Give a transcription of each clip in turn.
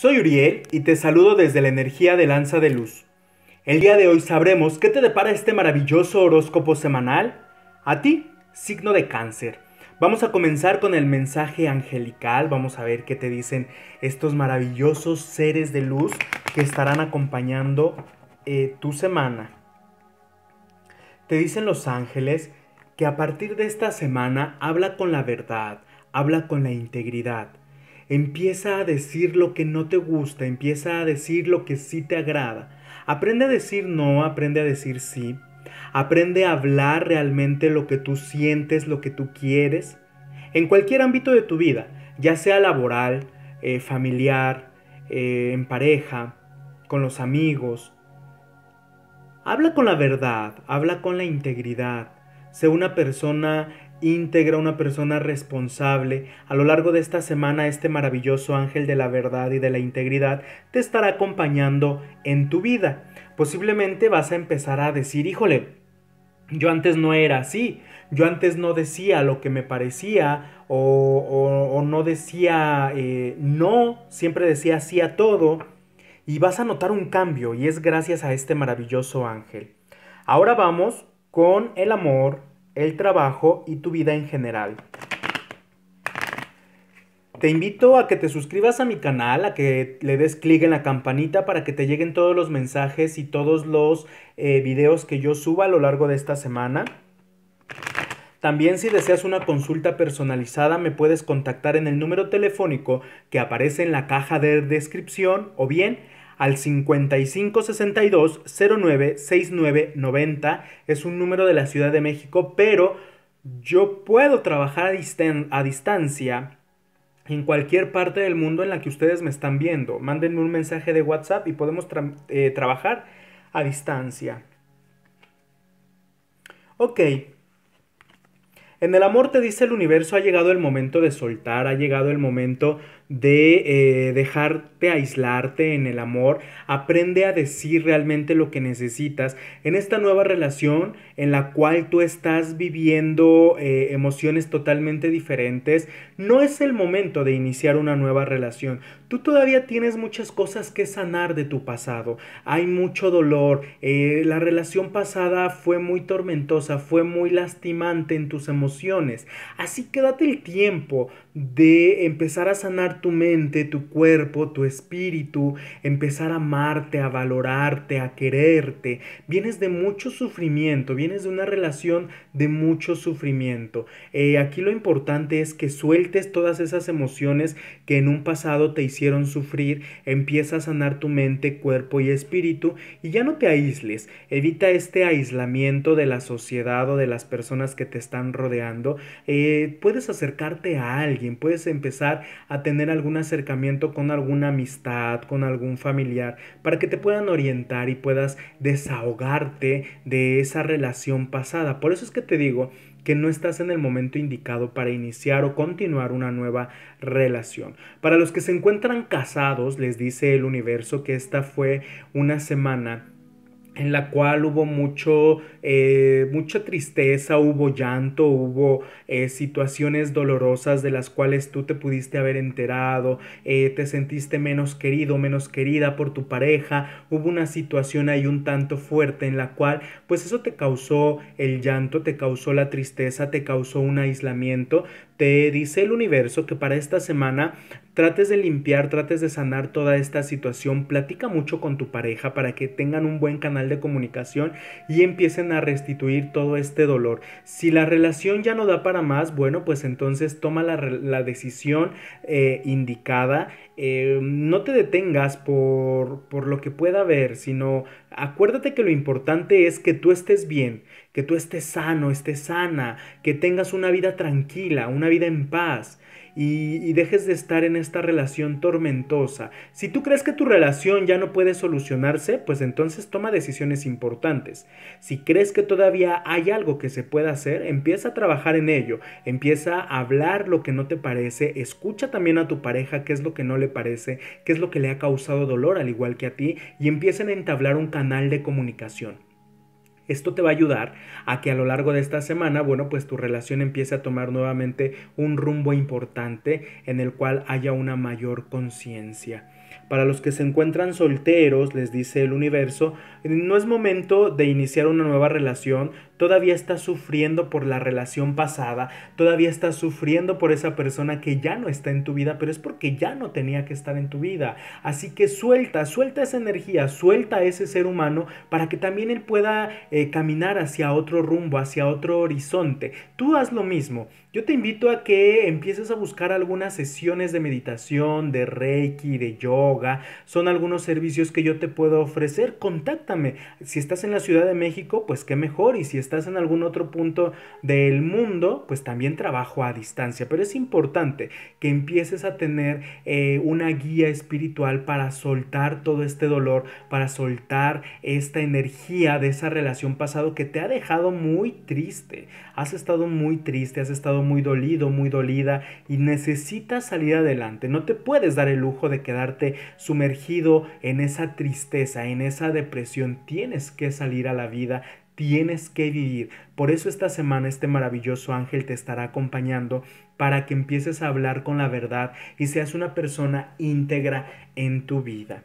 Soy Uriel y te saludo desde la energía de Lanza de Luz. El día de hoy sabremos qué te depara este maravilloso horóscopo semanal a ti, signo de cáncer. Vamos a comenzar con el mensaje angelical, vamos a ver qué te dicen estos maravillosos seres de luz que estarán acompañando eh, tu semana. Te dicen los ángeles que a partir de esta semana habla con la verdad, habla con la integridad Empieza a decir lo que no te gusta, empieza a decir lo que sí te agrada. Aprende a decir no, aprende a decir sí. Aprende a hablar realmente lo que tú sientes, lo que tú quieres. En cualquier ámbito de tu vida, ya sea laboral, eh, familiar, eh, en pareja, con los amigos. Habla con la verdad, habla con la integridad. Sé una persona íntegra, una persona responsable. A lo largo de esta semana, este maravilloso ángel de la verdad y de la integridad te estará acompañando en tu vida. Posiblemente vas a empezar a decir, híjole, yo antes no era así, yo antes no decía lo que me parecía o, no decía eh, no, siempre decía sí a todo. Y vas a notar un cambio y es gracias a este maravilloso ángel. Ahora vamos con el amor el trabajo y tu vida en general. Te invito a que te suscribas a mi canal, a que le des clic en la campanita para que te lleguen todos los mensajes y todos los eh, videos que yo suba a lo largo de esta semana. También si deseas una consulta personalizada me puedes contactar en el número telefónico que aparece en la caja de descripción o bien al 5562-096990. Es un número de la Ciudad de México, pero yo puedo trabajar a, distancia en cualquier parte del mundo en la que ustedes me están viendo. Mándenme un mensaje de WhatsApp y podemos eh, trabajar a distancia. Ok. En el amor te dice el universo ha llegado el momento de soltar, ha llegado el momento de eh, dejarte aislarte en el amor, aprende a decir realmente lo que necesitas en esta nueva relación en la cual tú estás viviendo eh, emociones totalmente diferentes, no es el momento de iniciar una nueva relación. Tú todavía tienes muchas cosas que sanar de tu pasado. Hay mucho dolor. Eh, la relación pasada fue muy tormentosa, fue muy lastimante en tus emociones. Así que date el tiempo de empezar a sanar tu mente, tu cuerpo, tu espíritu, empezar a amarte, a valorarte, a quererte. Vienes de mucho sufrimiento, vienes de una relación de mucho sufrimiento. Eh, aquí lo importante es que sueltes todas esas emociones que en un pasado te hicieron sufrir, empieza a sanar tu mente, cuerpo y espíritu y ya no te aísles, evita este aislamiento de la sociedad o de las personas que te están rodeando, eh, puedes acercarte a alguien, puedes empezar a tener algún acercamiento con alguna amistad, con algún familiar, para que te puedan orientar y puedas desahogarte de esa relación pasada. Por eso es que te digo, que no estás en el momento indicado para iniciar o continuar una nueva relación. Para los que se encuentran casados, les dice el universo que esta fue una semana en la cual hubo mucho, eh, mucha tristeza, hubo llanto, hubo eh, situaciones dolorosas de las cuales tú te pudiste haber enterado, eh, te sentiste menos querido, menos querida por tu pareja, hubo una situación ahí un tanto fuerte en la cual pues eso te causó el llanto, te causó la tristeza, te causó un aislamiento, te dice el universo que para esta semana trates de limpiar, trates de sanar toda esta situación, platica mucho con tu pareja para que tengan un buen canal de comunicación y empiecen a restituir todo este dolor. Si la relación ya no da para más, bueno, pues entonces toma la, decisión eh, indicada eh, no te detengas por, por lo que pueda haber, sino acuérdate que lo importante es que tú estés bien, que tú estés sano, estés sana, que tengas una vida tranquila, una vida en paz y, dejes de estar en esta relación tormentosa. Si tú crees que tu relación ya no puede solucionarse, pues entonces toma decisiones importantes. Si crees que todavía hay algo que se pueda hacer, empieza a trabajar en ello, empieza a hablar lo que no te parece, escucha también a tu pareja qué es lo que no le parece, qué es lo que le ha causado dolor al igual que a ti y empiecen a entablar un canal de comunicación. Esto te va a ayudar a que a lo largo de esta semana, bueno, pues tu relación empiece a tomar nuevamente un rumbo importante en el cual haya una mayor conciencia. Para los que se encuentran solteros, les dice el universo, no es momento de iniciar una nueva relación, todavía estás sufriendo por la relación pasada, todavía estás sufriendo por esa persona que ya no está en tu vida, pero es porque ya no tenía que estar en tu vida. Así que suelta, suelta esa energía, suelta ese ser humano para que también él pueda eh, caminar hacia otro rumbo, hacia otro horizonte. Tú haz lo mismo. Yo te invito a que empieces a buscar algunas sesiones de meditación, de reiki, de yoga. Son algunos servicios que yo te puedo ofrecer. Contáctame. Si estás en la Ciudad de México, pues qué mejor. Y si estás en algún otro punto del mundo, pues también trabajo a distancia. Pero es importante que empieces a tener eh, una guía espiritual para soltar todo este dolor, para soltar esta energía de esa relación pasado que te ha dejado muy triste. Has estado muy triste, has estado muy dolido, muy dolida y necesitas salir adelante. No te puedes dar el lujo de quedarte sumergido en esa tristeza, en esa depresión. Tienes que salir a la vida, tienes que vivir. Por eso esta semana este maravilloso ángel te estará acompañando para que empieces a hablar con la verdad y seas una persona íntegra en tu vida.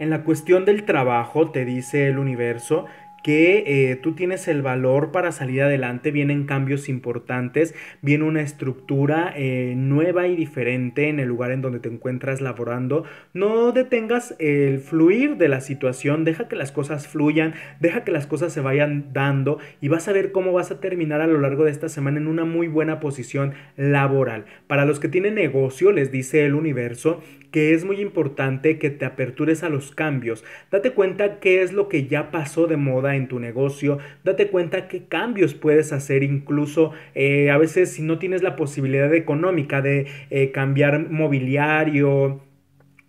En la cuestión del trabajo, te dice el universo que eh, tú tienes el valor para salir adelante, vienen cambios importantes, viene una estructura eh, nueva y diferente en el lugar en donde te encuentras laborando. No detengas el fluir de la situación, deja que las cosas fluyan, deja que las cosas se vayan dando y vas a ver cómo vas a terminar a lo largo de esta semana en una muy buena posición laboral. Para los que tienen negocio, les dice el universo que es muy importante que te apertures a los cambios. Date cuenta qué es lo que ya pasó de moda en tu negocio, date cuenta qué cambios puedes hacer incluso eh, a veces si no tienes la posibilidad económica de eh, cambiar mobiliario,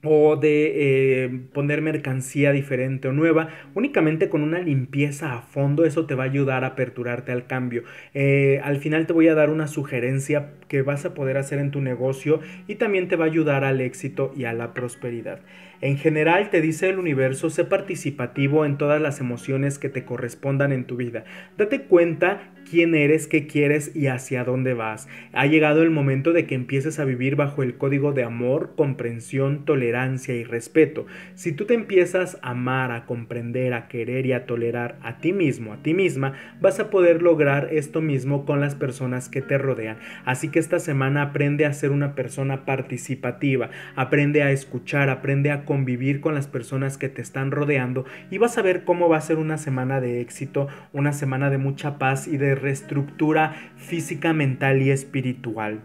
o de eh, poner mercancía diferente o nueva, únicamente con una limpieza a fondo, eso te va a ayudar a aperturarte al cambio. Eh, al final te voy a dar una sugerencia que vas a poder hacer en tu negocio y también te va a ayudar al éxito y a la prosperidad. En general te dice el universo, sé participativo en todas las emociones que te correspondan en tu vida. Date cuenta quién eres, qué quieres y hacia dónde vas. Ha llegado el momento de que empieces a vivir bajo el código de amor, comprensión, tolerancia, y respeto. Si tú te empiezas a amar, a comprender, a querer y a tolerar a ti mismo, a ti misma, vas a poder lograr esto mismo con las personas que te rodean. Así que esta semana aprende a ser una persona participativa, aprende a escuchar, aprende a convivir con las personas que te están rodeando y vas a ver cómo va a ser una semana de éxito, una semana de mucha paz y de reestructura física, mental y espiritual.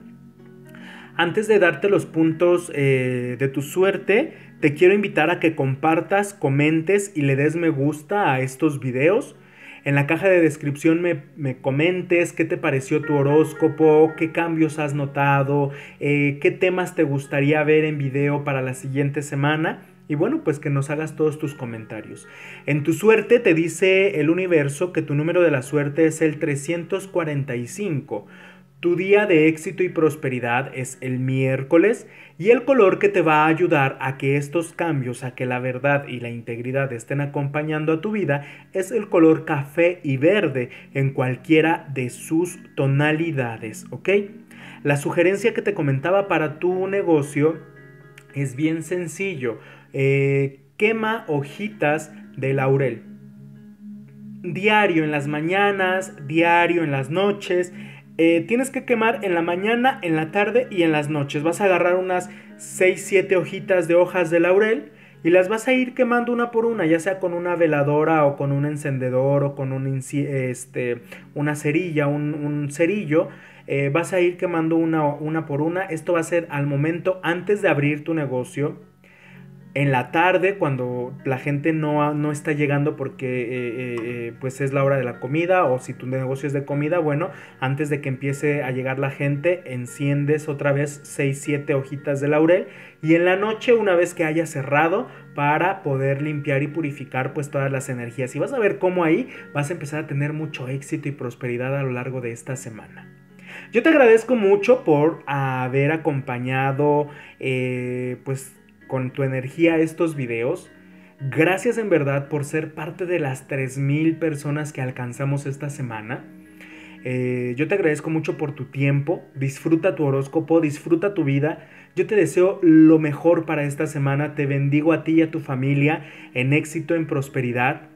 Antes de darte los puntos eh, de tu suerte, te quiero invitar a que compartas, comentes y le des me gusta a estos videos. En la caja de descripción me, comentes qué te pareció tu horóscopo, qué cambios has notado, eh, qué temas te gustaría ver en video para la siguiente semana. Y bueno, pues que nos hagas todos tus comentarios. En tu suerte te dice el universo que tu número de la suerte es el 345. Tu día de éxito y prosperidad es el miércoles y el color que te va a ayudar a que estos cambios, a que la verdad y la integridad estén acompañando a tu vida, es el color café y verde en cualquiera de sus tonalidades, ¿ok? La sugerencia que te comentaba para tu negocio es bien sencillo. Eh, quema hojitas de laurel. Diario en las mañanas, diario en las noches eh, tienes que quemar en la mañana, en la tarde y en las noches. Vas a agarrar unas 6, 7 hojitas de hojas de laurel y las vas a ir quemando una por una, ya sea con una veladora o con un encendedor o con un este, una cerilla, un, cerillo. Eh, vas a ir quemando una, una por una. Esto va a ser al momento antes de abrir tu negocio en la tarde cuando la gente no, no está llegando porque eh, eh, eh, pues es la hora de la comida o si tu negocio es de comida, bueno, antes de que empiece a llegar la gente, enciendes otra vez 6, 7 hojitas de laurel y en la noche una vez que haya cerrado para poder limpiar y purificar pues todas las energías y vas a ver cómo ahí vas a empezar a tener mucho éxito y prosperidad a lo largo de esta semana. Yo te agradezco mucho por haber acompañado pues con tu energía estos videos. Gracias en verdad por ser parte de las 3.000 personas que alcanzamos esta semana. Eh, yo te agradezco mucho por tu tiempo. Disfruta tu horóscopo, disfruta tu vida. Yo te deseo lo mejor para esta semana. Te bendigo a ti y a tu familia en éxito, en prosperidad.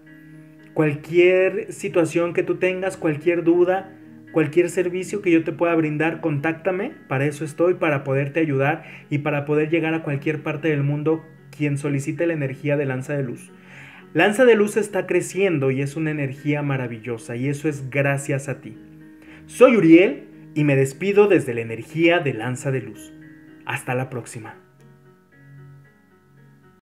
Cualquier situación que tú tengas, cualquier duda, Cualquier servicio que yo te pueda brindar, contáctame, para eso estoy, para poderte ayudar y para poder llegar a cualquier parte del mundo quien solicite la energía de Lanza de Luz. Lanza de Luz está creciendo y es una energía maravillosa y eso es gracias a ti. Soy Uriel y me despido desde la energía de Lanza de Luz. Hasta la próxima.